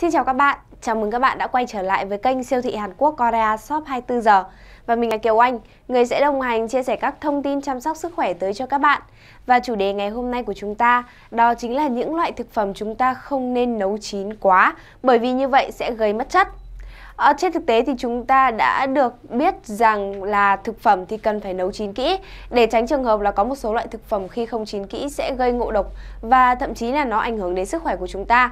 Xin chào các bạn, chào mừng các bạn đã quay trở lại với kênh siêu thị Hàn Quốc Korea Shop 24 giờ. Và mình là Kiều Anh, người sẽ đồng hành chia sẻ các thông tin chăm sóc sức khỏe tới cho các bạn. Và chủ đề ngày hôm nay của chúng ta đó chính là những loại thực phẩm chúng ta không nên nấu chín quá bởi vì như vậy sẽ gây mất chất. À, trên thực tế thì chúng ta đã được biết rằng là thực phẩm thì cần phải nấu chín kỹ để tránh trường hợp là có một số loại thực phẩm khi không chín kỹ sẽ gây ngộ độc và thậm chí là nó ảnh hưởng đến sức khỏe của chúng ta.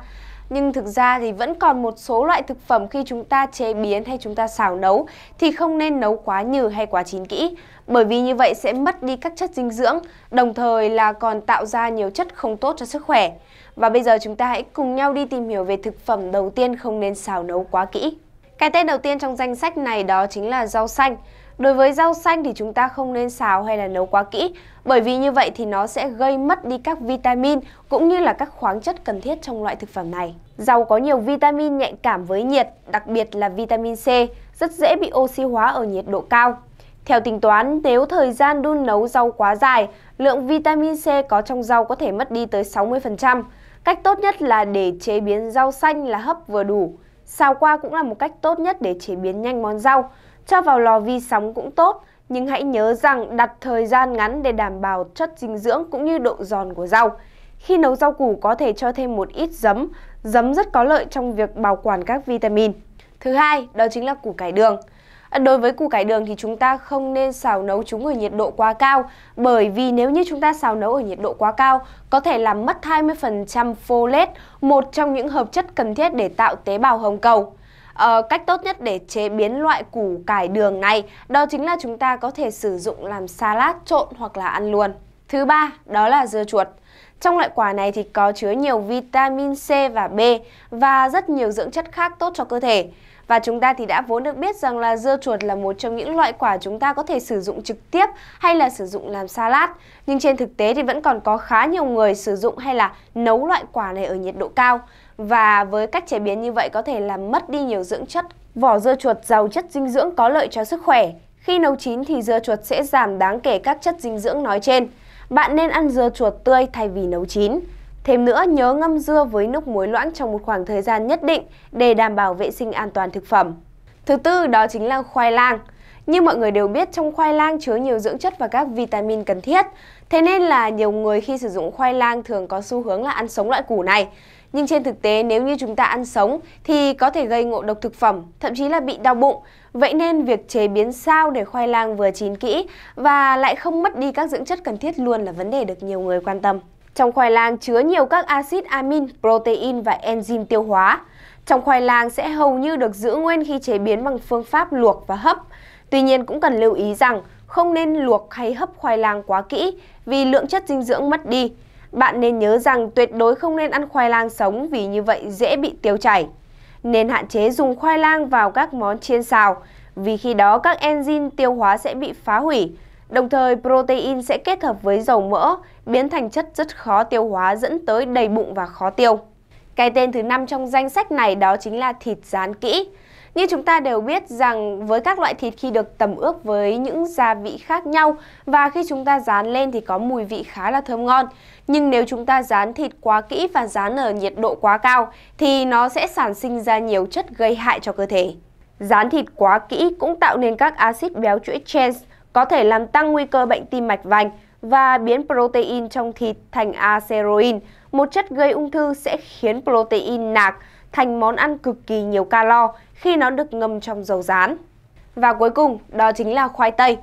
Nhưng thực ra thì vẫn còn một số loại thực phẩm khi chúng ta chế biến hay chúng ta xào nấu thì không nên nấu quá nhừ hay quá chín kỹ, bởi vì như vậy sẽ mất đi các chất dinh dưỡng, đồng thời là còn tạo ra nhiều chất không tốt cho sức khỏe. Và bây giờ chúng ta hãy cùng nhau đi tìm hiểu về thực phẩm đầu tiên không nên xào nấu quá kỹ. Cái tên đầu tiên trong danh sách này đó chính là rau xanh. Đối với rau xanh thì chúng ta không nên xào hay là nấu quá kỹ, bởi vì như vậy thì nó sẽ gây mất đi các vitamin cũng như là các khoáng chất cần thiết trong loại thực phẩm này. Rau có nhiều vitamin nhạy cảm với nhiệt, đặc biệt là vitamin C, rất dễ bị oxy hóa ở nhiệt độ cao. Theo tính toán, nếu thời gian đun nấu rau quá dài, lượng vitamin C có trong rau có thể mất đi tới 60%. Cách tốt nhất là để chế biến rau xanh là hấp vừa đủ. Xào qua cũng là một cách tốt nhất để chế biến nhanh món rau. Cho vào lò vi sóng cũng tốt, nhưng hãy nhớ rằng đặt thời gian ngắn để đảm bảo chất dinh dưỡng cũng như độ giòn của rau. Khi nấu rau củ có thể cho thêm một ít giấm, giấm rất có lợi trong việc bảo quản các vitamin. Thứ hai, đó chính là củ cải đường. À, đối với củ cải đường thì chúng ta không nên xào nấu chúng ở nhiệt độ quá cao bởi vì nếu như chúng ta xào nấu ở nhiệt độ quá cao có thể làm mất 20% folate, một trong những hợp chất cần thiết để tạo tế bào hồng cầu. À, cách tốt nhất để chế biến loại củ cải đường này đó chính là chúng ta có thể sử dụng làm salad trộn hoặc là ăn luôn. Thứ ba, đó là dưa chuột. Trong loại quả này thì có chứa nhiều vitamin C và B và rất nhiều dưỡng chất khác tốt cho cơ thể. Và chúng ta thì đã vốn được biết rằng là dưa chuột là một trong những loại quả chúng ta có thể sử dụng trực tiếp hay là sử dụng làm salad. Nhưng trên thực tế thì vẫn còn có khá nhiều người sử dụng hay là nấu loại quả này ở nhiệt độ cao. Và với cách chế biến như vậy có thể làm mất đi nhiều dưỡng chất. Vỏ dưa chuột giàu chất dinh dưỡng có lợi cho sức khỏe. Khi nấu chín thì dưa chuột sẽ giảm đáng kể các chất dinh dưỡng nói trên. Bạn nên ăn dưa chuột tươi thay vì nấu chín. Thêm nữa, nhớ ngâm dưa với nước muối loãng trong một khoảng thời gian nhất định để đảm bảo vệ sinh an toàn thực phẩm. Thứ tư đó chính là khoai lang. Như mọi người đều biết, trong khoai lang chứa nhiều dưỡng chất và các vitamin cần thiết. Thế nên là nhiều người khi sử dụng khoai lang thường có xu hướng là ăn sống loại củ này. Nhưng trên thực tế nếu như chúng ta ăn sống thì có thể gây ngộ độc thực phẩm, thậm chí là bị đau bụng. Vậy nên việc chế biến sao để khoai lang vừa chín kỹ và lại không mất đi các dưỡng chất cần thiết luôn là vấn đề được nhiều người quan tâm. Trong khoai lang chứa nhiều các axit amin, protein và enzyme tiêu hóa. Trong khoai lang sẽ hầu như được giữ nguyên khi chế biến bằng phương pháp luộc và hấp. Tuy nhiên cũng cần lưu ý rằng không nên luộc hay hấp khoai lang quá kỹ vì lượng chất dinh dưỡng mất đi. Bạn nên nhớ rằng tuyệt đối không nên ăn khoai lang sống vì như vậy dễ bị tiêu chảy. Nên hạn chế dùng khoai lang vào các món chiên xào vì khi đó các enzyme tiêu hóa sẽ bị phá hủy. Đồng thời protein sẽ kết hợp với dầu mỡ, biến thành chất rất khó tiêu hóa dẫn tới đầy bụng và khó tiêu. Cái tên thứ năm trong danh sách này đó chính là thịt rán kỹ. Như chúng ta đều biết rằng với các loại thịt khi được tẩm ướp với những gia vị khác nhau và khi chúng ta rán lên thì có mùi vị khá là thơm ngon. Nhưng nếu chúng ta rán thịt quá kỹ và rán ở nhiệt độ quá cao thì nó sẽ sản sinh ra nhiều chất gây hại cho cơ thể. Rán thịt quá kỹ cũng tạo nên các axit béo chuỗi trans có thể làm tăng nguy cơ bệnh tim mạch vành và biến protein trong thịt thành aceroin, một chất gây ung thư sẽ khiến protein nạc thành món ăn cực kỳ nhiều calo khi nó được ngâm trong dầu rán. Và cuối cùng, đó chính là khoai tây.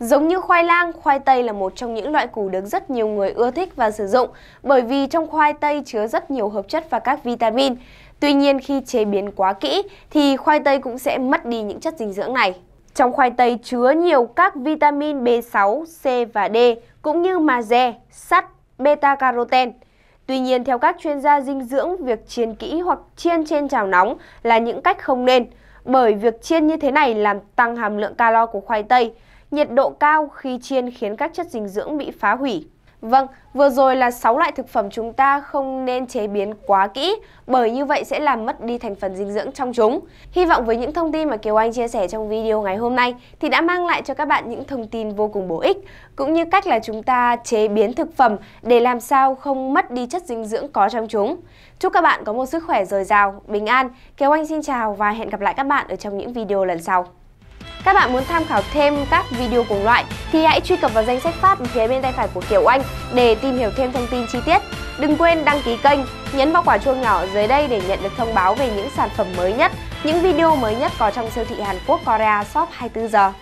Giống như khoai lang, khoai tây là một trong những loại củ được rất nhiều người ưa thích và sử dụng bởi vì trong khoai tây chứa rất nhiều hợp chất và các vitamin. Tuy nhiên khi chế biến quá kỹ thì khoai tây cũng sẽ mất đi những chất dinh dưỡng này. Trong khoai tây chứa nhiều các vitamin B6, C và D cũng như magie, sắt, beta-carotene. Tuy nhiên, theo các chuyên gia dinh dưỡng, việc chiên kỹ hoặc chiên trên chảo nóng là những cách không nên, bởi việc chiên như thế này làm tăng hàm lượng calo của khoai tây. Nhiệt độ cao khi chiên khiến các chất dinh dưỡng bị phá hủy. Vâng, vừa rồi là 6 loại thực phẩm chúng ta không nên chế biến quá kỹ bởi như vậy sẽ làm mất đi thành phần dinh dưỡng trong chúng. Hy vọng với những thông tin mà Kiều Anh chia sẻ trong video ngày hôm nay thì đã mang lại cho các bạn những thông tin vô cùng bổ ích cũng như cách là chúng ta chế biến thực phẩm để làm sao không mất đi chất dinh dưỡng có trong chúng. Chúc các bạn có một sức khỏe dồi dào, bình an. Kiều Anh xin chào và hẹn gặp lại các bạn ở trong những video lần sau. Các bạn muốn tham khảo thêm các video cùng loại thì hãy truy cập vào danh sách phát phía bên tay phải của Kiều Anh để tìm hiểu thêm thông tin chi tiết. Đừng quên đăng ký kênh, nhấn vào quả chuông nhỏ dưới đây để nhận được thông báo về những sản phẩm mới nhất, những video mới nhất có trong siêu thị Hàn Quốc Korea Shop 24 giờ.